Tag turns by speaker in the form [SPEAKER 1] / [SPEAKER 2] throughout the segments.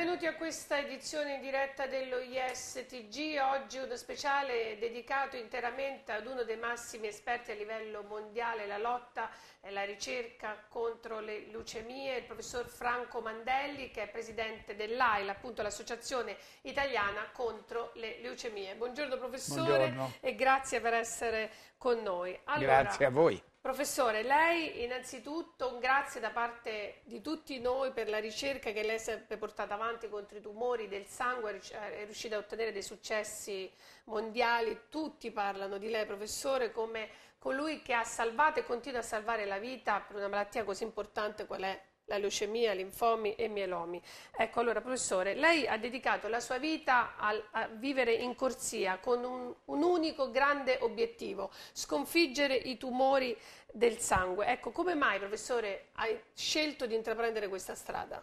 [SPEAKER 1] Benvenuti a questa edizione in diretta dello ISTG, oggi uno speciale dedicato interamente ad uno dei massimi esperti a livello mondiale, la lotta e la ricerca contro le leucemie, il professor Franco Mandelli che è presidente dell'AIL, appunto l'associazione italiana contro le leucemie. Buongiorno professore Buongiorno. e grazie per essere con noi. Allora, grazie a voi. Professore, lei innanzitutto un grazie da parte di tutti noi per la ricerca che lei ha sempre portato avanti contro i tumori del sangue, è riuscita a ottenere dei successi mondiali, tutti parlano di lei professore come colui che ha salvato e continua a salvare la vita per una malattia così importante qual è la leucemia, linfomi e mielomi. Ecco, allora professore, lei ha dedicato la sua vita a, a vivere in corsia con un, un, unico grande obiettivo, sconfiggere i tumori del sangue. Ecco, come mai professore hai scelto di intraprendere questa strada?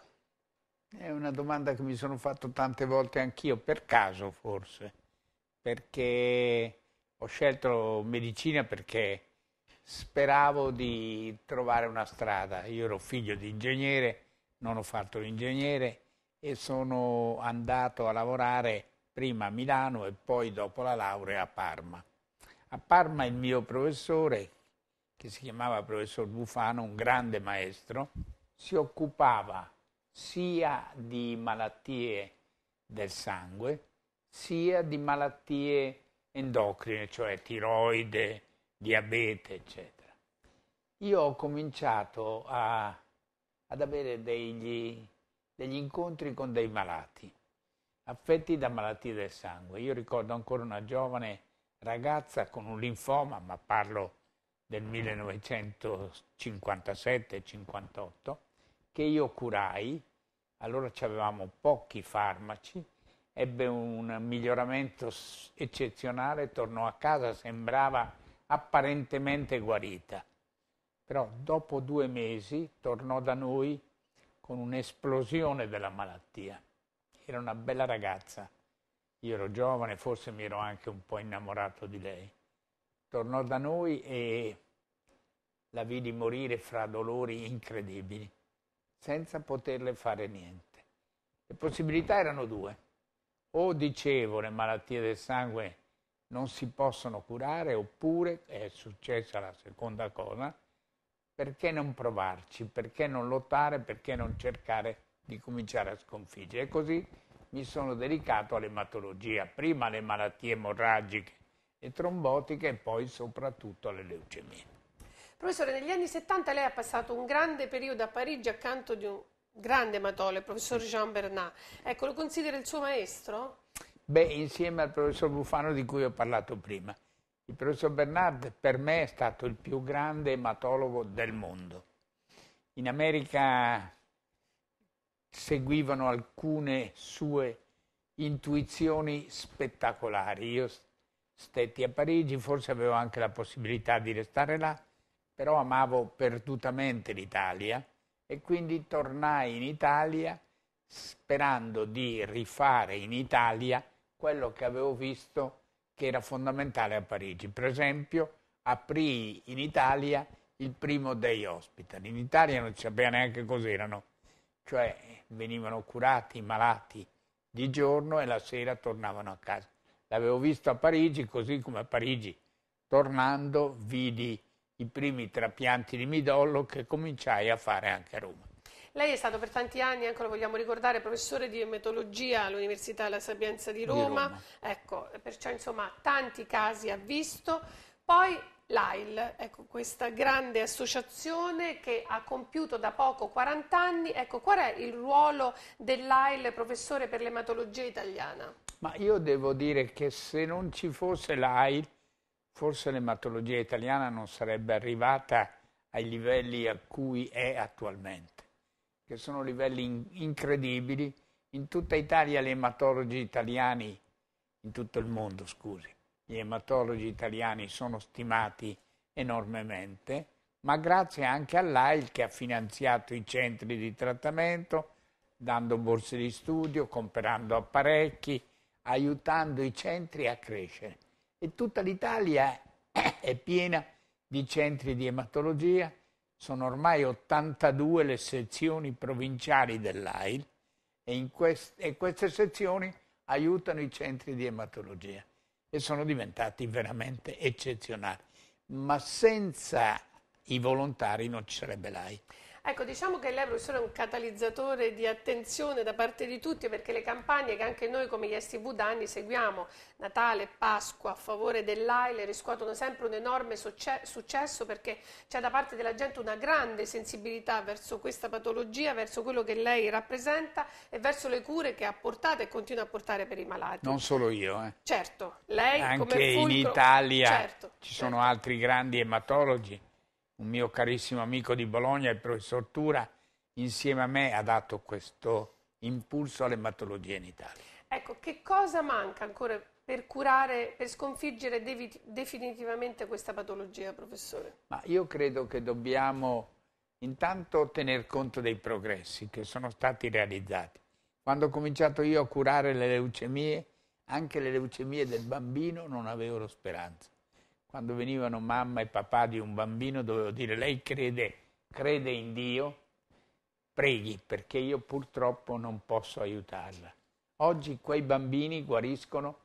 [SPEAKER 2] È una domanda che mi sono fatto tante volte anch'io, per caso forse, perché ho scelto medicina perché speravo di trovare una strada. Io ero figlio di ingegnere, non ho fatto l'ingegnere e sono andato a lavorare prima a Milano e poi dopo la laurea a Parma. A Parma il mio professore, che si chiamava professor Bufano, un grande maestro, si occupava sia di malattie del sangue, sia di malattie endocrine, cioè tiroide, diabete, eccetera. Io ho cominciato a, ad avere degli, degli incontri con dei malati, affetti da malattie del sangue. Io ricordo ancora una giovane ragazza con un linfoma, ma parlo del 1957-58, che io curai, allora avevamo pochi farmaci, ebbe un miglioramento eccezionale, tornò a casa, sembrava apparentemente guarita. Però dopo due mesi tornò da noi con un'esplosione della malattia. Era una bella ragazza. Io ero giovane, forse mi ero anche un po' innamorato di lei. Tornò da noi e la vidi morire fra dolori incredibili, senza poterle fare niente. Le possibilità erano due. O dicevo le malattie del sangue non si possono curare oppure, è successa la seconda cosa, perché non provarci, perché non lottare, perché non cercare di cominciare a sconfiggere. E così mi sono dedicato all'ematologia, prima alle malattie emorragiche e trombotiche e poi soprattutto alle leucemie.
[SPEAKER 1] Professore, negli anni 70 lei ha passato un grande periodo a Parigi accanto di un grande ematologo, il professor Jean Bernat. Ecco, lo considera il suo maestro?
[SPEAKER 2] Beh, insieme al professor Bufano di cui ho parlato prima. Il professor Bernard per me è stato il più grande ematologo del mondo. In America seguivano alcune sue intuizioni spettacolari. Io stetti a Parigi, forse avevo anche la possibilità di restare là, però amavo perdutamente l'Italia e quindi tornai in Italia sperando di rifare in Italia quello che avevo visto che era fondamentale a Parigi. Per esempio, aprì in Italia il primo day hospital. In Italia non si sapeva neanche cos'erano, cioè venivano curati i malati di giorno e la sera tornavano a casa. L'avevo visto a Parigi, così come a Parigi tornando vidi i primi trapianti di midollo che cominciai a fare anche a Roma.
[SPEAKER 1] Lei è stato per tanti anni, anche lo vogliamo ricordare, professore di emetologia all'Università della Sapienza di Roma. di Roma. Ecco, perciò insomma tanti casi ha visto. Poi l'AIL, ecco, questa grande associazione che ha compiuto da poco 40 anni, ecco, qual è il ruolo dell'AIL, professore per l'ematologia italiana?
[SPEAKER 2] Ma io devo dire che se non ci fosse l'AIL, forse l'ematologia italiana non sarebbe arrivata ai livelli a cui è attualmente che sono livelli in, incredibili, in tutta Italia gli ematologi italiani, in tutto il mondo scusi, gli ematologi italiani sono stimati enormemente, ma grazie anche all'AIL che ha finanziato i centri di trattamento, dando borse di studio, comprando apparecchi, aiutando i centri a crescere. E tutta l'Italia è piena di centri di ematologia, sono ormai 82 le sezioni provinciali dell'AIL e, quest- e queste sezioni aiutano i centri di ematologia e sono diventati veramente eccezionali. Ma senza i volontari non ci sarebbe l'AIL.
[SPEAKER 1] Ecco, diciamo che lei, professore, è un catalizzatore di attenzione da parte di tutti perché le campagne che anche noi come gli STV da anni seguiamo, Natale, Pasqua, a favore dell'AILE, riscuotono sempre un enorme succe successo perché c'è da parte della gente una grande sensibilità verso questa patologia, verso quello che lei rappresenta e verso le cure che ha portato e continua a portare per i malati. Non
[SPEAKER 2] solo io, eh.
[SPEAKER 1] Certo, lei anche come fulcro... in Italia certo,
[SPEAKER 2] ci certo. sono altri grandi ematologi un mio carissimo amico di Bologna, il professor Tura, insieme a me ha dato questo impulso all'ematologia in Italia.
[SPEAKER 1] Ecco, che cosa manca ancora per curare, per sconfiggere definitivamente questa patologia, professore?
[SPEAKER 2] Ma io credo che dobbiamo intanto tener conto dei progressi che sono stati realizzati. Quando ho cominciato io a curare le leucemie, anche le leucemie del bambino non avevano speranza quando venivano mamma e papà di un bambino, dovevo dire lei crede, crede in Dio, preghi perché io purtroppo non posso aiutarla. Oggi quei bambini guariscono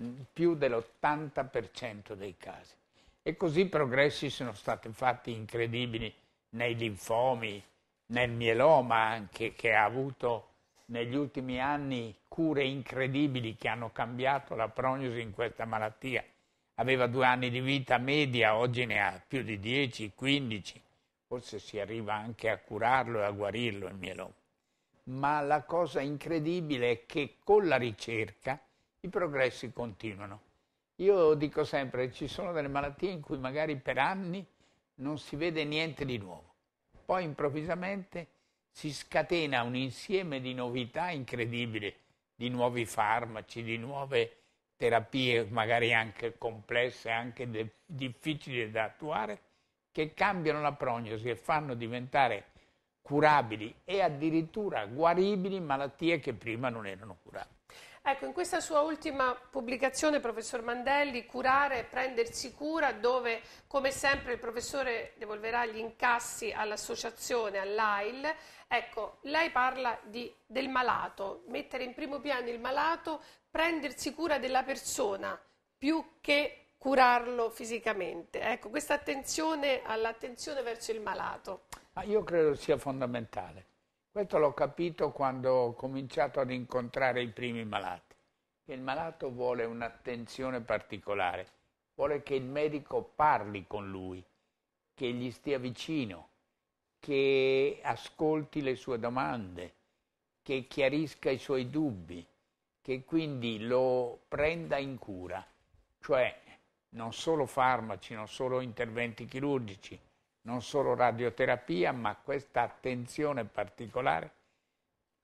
[SPEAKER 2] mm, più dell'80% dei casi. E così progressi sono stati fatti incredibili nei linfomi, nel mieloma anche, che ha avuto negli ultimi anni cure incredibili che hanno cambiato la prognosi in questa malattia aveva due anni di vita media, oggi ne ha più di 10, 15, forse si arriva anche a curarlo e a guarirlo il mieloma. Ma la cosa incredibile è che con la ricerca i progressi continuano. Io dico sempre, ci sono delle malattie in cui magari per anni non si vede niente di nuovo, poi improvvisamente si scatena un insieme di novità incredibili, di nuovi farmaci, di nuove terapie magari anche complesse, anche de- difficili da attuare, che cambiano la prognosi e fanno diventare curabili e addirittura guaribili malattie che prima non erano curabili.
[SPEAKER 1] Ecco, in questa sua ultima pubblicazione, professor Mandelli, Curare prendersi cura, dove come sempre il professore devolverà gli incassi all'associazione, all'AIL, Ecco, lei parla di, del malato, mettere in primo piano il malato, prendersi cura della persona più che curarlo fisicamente. Ecco, questa attenzione all'attenzione verso il malato.
[SPEAKER 2] Ah, io credo sia fondamentale. Questo l'ho capito quando ho cominciato ad incontrare i primi malati. Il malato vuole un'attenzione particolare, vuole che il medico parli con lui, che gli stia vicino, che ascolti le sue domande, che chiarisca i suoi dubbi, che quindi lo prenda in cura, cioè non solo farmaci, non solo interventi chirurgici, non solo radioterapia, ma questa attenzione particolare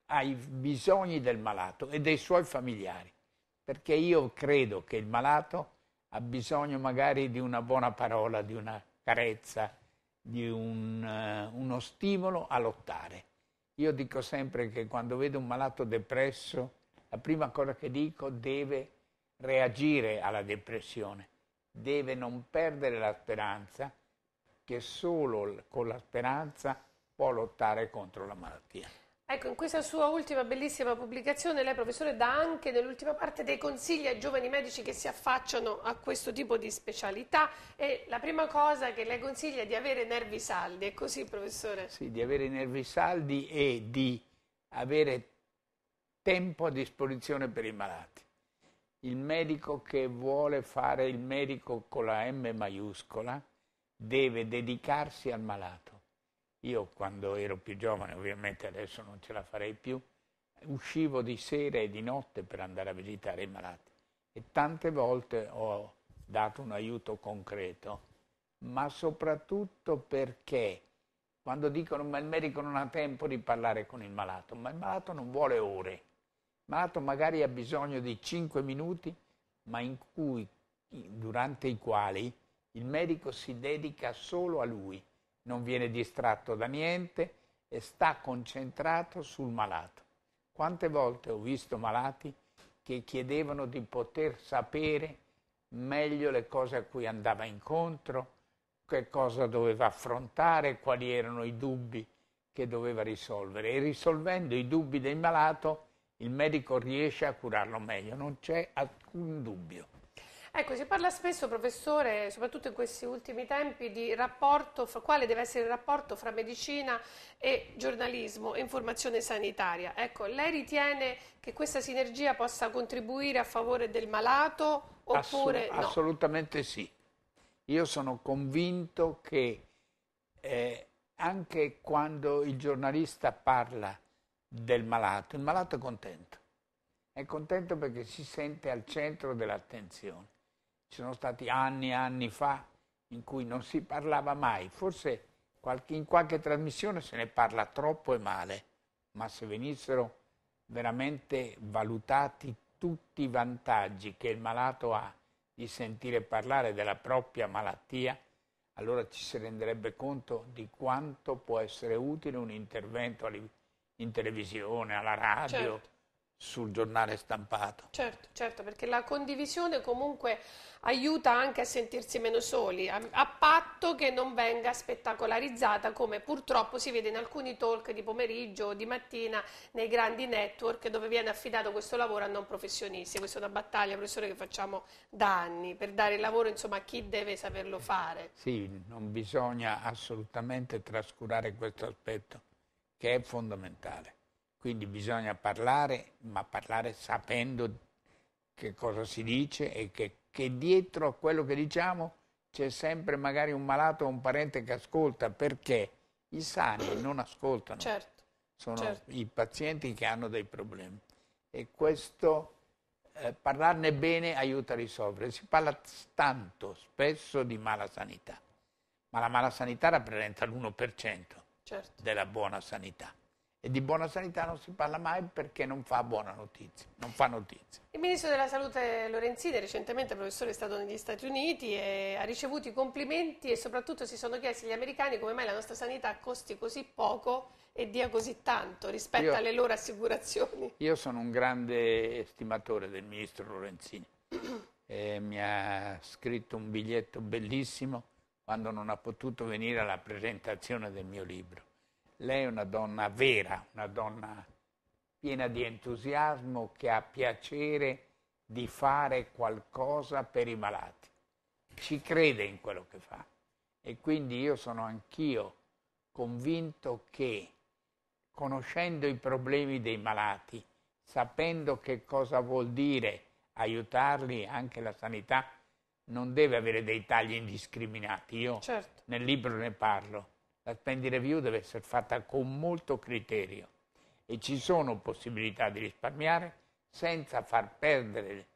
[SPEAKER 2] ai bisogni del malato e dei suoi familiari, perché io credo che il malato ha bisogno magari di una buona parola, di una carezza, di un, uh, uno stimolo a lottare. Io dico sempre che quando vedo un malato depresso, la prima cosa che dico deve reagire alla depressione, deve non perdere la speranza, che solo con la speranza può lottare contro la malattia.
[SPEAKER 1] Ecco, in questa sua ultima bellissima pubblicazione lei, professore, dà anche nell'ultima parte dei consigli ai giovani medici che si affacciano a questo tipo di specialità e la prima cosa che lei consiglia è di avere nervi saldi, è così, professore?
[SPEAKER 2] Sì, di avere nervi saldi e di avere tempo a disposizione per i malati. Il medico che vuole fare il medico con la M maiuscola deve dedicarsi al malato io quando ero più giovane, ovviamente adesso non ce la farei più, uscivo di sera e di notte per andare a visitare i malati e tante volte ho dato un aiuto concreto, ma soprattutto perché quando dicono ma il medico non ha tempo di parlare con il malato, ma il malato non vuole ore, il malato magari ha bisogno di 5 minuti, ma in cui, durante i quali il medico si dedica solo a lui non viene distratto da niente e sta concentrato sul malato. Quante volte ho visto malati che chiedevano di poter sapere meglio le cose a cui andava incontro, che cosa doveva affrontare, quali erano i dubbi che doveva risolvere e risolvendo i dubbi del malato il medico riesce a curarlo meglio, non c'è alcun dubbio.
[SPEAKER 1] Ecco, si parla spesso, professore, soprattutto in questi ultimi tempi, di rapporto, fra, quale deve essere il rapporto fra medicina e giornalismo e informazione sanitaria. Ecco, lei ritiene che questa sinergia possa contribuire a favore del malato oppure Assu no?
[SPEAKER 2] Assolutamente sì. Io sono convinto che eh, anche quando il giornalista parla del malato, il malato è contento. È contento perché si sente al centro dell'attenzione ci sono stati anni e anni fa in cui non si parlava mai, forse in qualche trasmissione se ne parla troppo e male, ma se venissero veramente valutati tutti i vantaggi che il malato ha di sentire parlare della propria malattia, allora ci si renderebbe conto di quanto può essere utile un intervento in televisione, alla radio, certo sul giornale stampato.
[SPEAKER 1] Certo, certo, perché la condivisione comunque aiuta anche a sentirsi meno soli, a, a, patto che non venga spettacolarizzata come purtroppo si vede in alcuni talk di pomeriggio o di mattina nei grandi network dove viene affidato questo lavoro a non professionisti. Questa è una battaglia, professore, che facciamo da anni per dare il lavoro insomma, a chi deve saperlo fare.
[SPEAKER 2] Sì, non bisogna assolutamente trascurare questo aspetto che è fondamentale. Quindi bisogna parlare, ma parlare sapendo che cosa si dice e che, che dietro a quello che diciamo c'è sempre magari un malato o un parente che ascolta perché i sani non ascoltano. Certo, Sono certo. i pazienti che hanno dei problemi. E questo eh, parlarne bene aiuta a risolvere. Si parla tanto, spesso, di mala sanità, ma la mala sanità rappresenta l'1% certo. della buona sanità. E di buona sanità non si parla mai perché non fa buona notizia, non fa notizia.
[SPEAKER 1] Il ministro della salute Lorenzini, recentemente professore, è stato negli Stati Uniti e ha ricevuto i complimenti e soprattutto si sono chiesti gli americani come mai la nostra sanità costi così poco e dia così tanto rispetto io, alle loro assicurazioni.
[SPEAKER 2] Io sono un grande stimatore del ministro Lorenzini. eh, mi ha scritto un biglietto bellissimo quando non ha potuto venire alla presentazione del mio libro lei è una donna vera, una donna piena di entusiasmo che ha piacere di fare qualcosa per i malati. Ci crede in quello che fa. E quindi io sono anch'io convinto che conoscendo i problemi dei malati, sapendo che cosa vuol dire aiutarli, anche la sanità non deve avere dei tagli indiscriminati. Io certo. nel libro ne parlo la spending review deve essere fatta con molto criterio e ci sono possibilità di risparmiare senza far perdere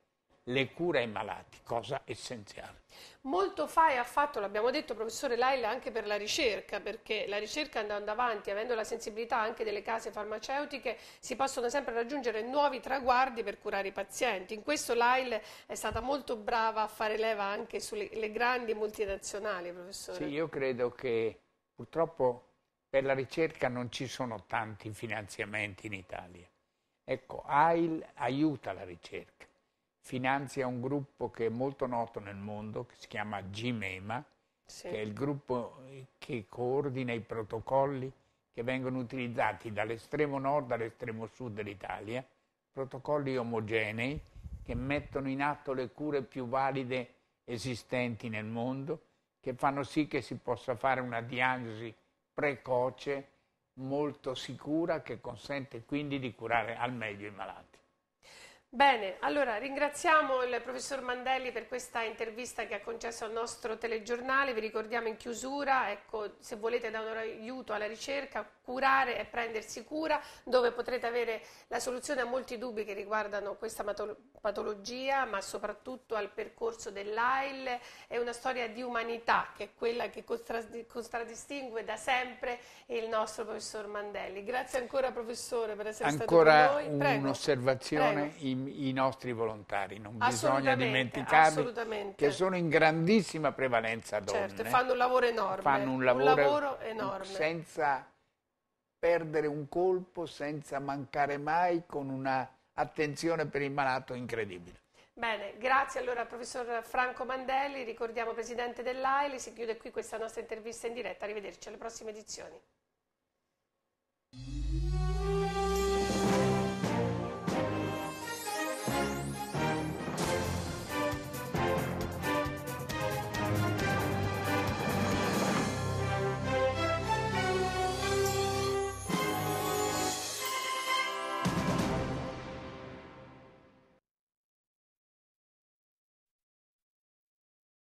[SPEAKER 2] le cure ai malati, cosa essenziale.
[SPEAKER 1] Molto FAE ha fatto, l'abbiamo detto professore Laila, anche per la ricerca, perché la ricerca andando avanti, avendo la sensibilità anche delle case farmaceutiche, si possono sempre raggiungere nuovi traguardi per curare i pazienti. In questo Laila è stata molto brava a fare leva anche sulle grandi multinazionali, professore. Sì, io
[SPEAKER 2] credo che Purtroppo per la ricerca non ci sono tanti finanziamenti in Italia. Ecco, AIL aiuta la ricerca, finanzia un gruppo che è molto noto nel mondo, che si chiama GMEMA,
[SPEAKER 1] sì. che è il gruppo
[SPEAKER 2] che coordina i protocolli che vengono utilizzati dall'estremo nord all'estremo sud dell'Italia, protocolli omogenei che mettono in atto le cure più valide esistenti nel mondo che fanno sì che si possa fare una diagnosi precoce molto sicura che consente quindi di curare al meglio i malati.
[SPEAKER 1] Bene, allora ringraziamo il professor Mandelli per questa intervista che ha concesso al nostro telegiornale. Vi ricordiamo in chiusura, ecco, se volete dare un aiuto alla ricerca, curare e prendersi cura, dove potrete avere la soluzione a molti dubbi che riguardano questa patologia, ma soprattutto al percorso dell'AIL. È una storia di umanità che è quella che contraddistingue da sempre il nostro professor Mandelli. Grazie ancora professore per essere ancora stato con noi. Ancora
[SPEAKER 2] un'osservazione, i, i nostri volontari, non bisogna dimenticarli, che sono in grandissima prevalenza certo, donne. Certo, fanno
[SPEAKER 1] un lavoro enorme. Fanno un lavoro, un lavoro enorme.
[SPEAKER 2] Senza perdere un colpo senza mancare mai con un'attenzione per il malato incredibile.
[SPEAKER 1] Bene, grazie allora al professor Franco Mandelli, ricordiamo presidente dell'AILI, si chiude qui questa nostra intervista in diretta, arrivederci alle prossime edizioni.